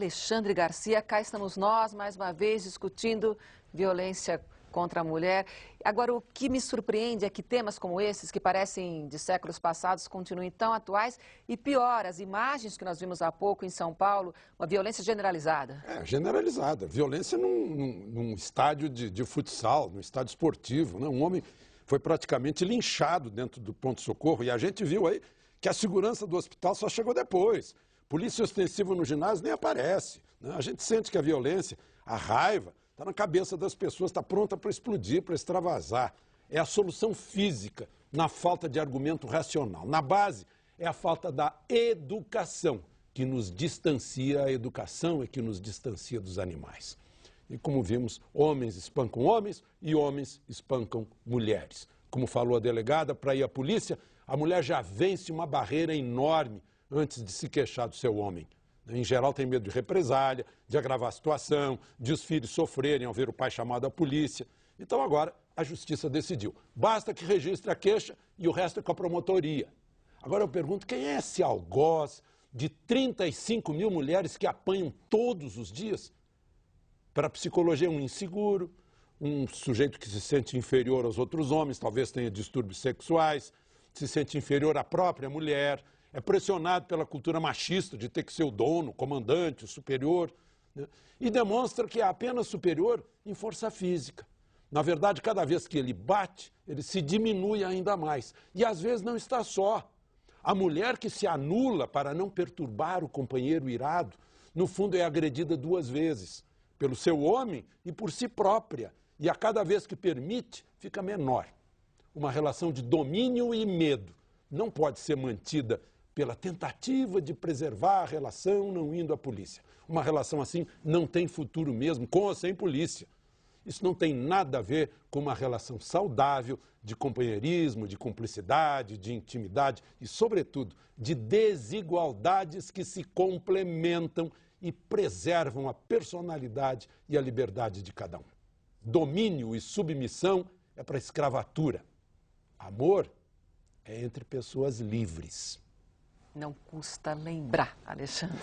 Alexandre Garcia. Cá estamos nós, mais uma vez, discutindo violência contra a mulher. Agora, o que me surpreende é que temas como esses, que parecem de séculos passados, continuem tão atuais e pior, as imagens que nós vimos há pouco em São Paulo, uma violência generalizada. É, generalizada. Violência num, num, num estádio de, de, futsal, num estádio esportivo. Né? Um homem foi praticamente linchado dentro do ponto-socorro e a gente viu aí que a segurança do hospital só chegou depois. Polícia ostensiva no ginásio nem aparece. Né? A gente sente que a violência, a raiva, está na cabeça das pessoas, está pronta para explodir, para extravasar. É a solução física na falta de argumento racional. Na base, é a falta da educação que nos distancia, a educação é que nos distancia dos animais. E como vimos, homens espancam homens e homens espancam mulheres. Como falou a delegada, para ir à polícia, a mulher já vence uma barreira enorme antes de se queixar do seu homem. Em geral, tem medo de represália, de agravar a situação, de os filhos sofrerem ao ver o pai chamado à polícia. Então, agora, a justiça decidiu. Basta que registre a queixa e o resto é com a promotoria. Agora, eu pergunto: quem é esse algoz de 35 mil mulheres que apanham todos os dias? Para a psicologia, um inseguro, um sujeito que se sente inferior aos outros homens, talvez tenha distúrbios sexuais, se sente inferior à própria mulher, é pressionado pela cultura machista de ter que ser o dono, o comandante, o superior, né? e demonstra que é apenas superior em força física. Na verdade, cada vez que ele bate, ele se diminui ainda mais. E às vezes não está só. A mulher que se anula para não perturbar o companheiro irado, no fundo é agredida duas vezes, pelo seu homem e por si própria. E a cada vez que permite, fica menor. Uma relação de domínio e medo não pode ser mantida pela tentativa de preservar a relação não indo à polícia. Uma relação assim não tem futuro mesmo, com ou sem polícia. Isso não tem nada a ver com uma relação saudável de companheirismo, de cumplicidade, de intimidade e, sobretudo, de desigualdades que se complementam e preservam a personalidade e a liberdade de cada um. Domínio e submissão é para escravatura. Amor é entre pessoas livres. Não custa lembrar, Alexandre.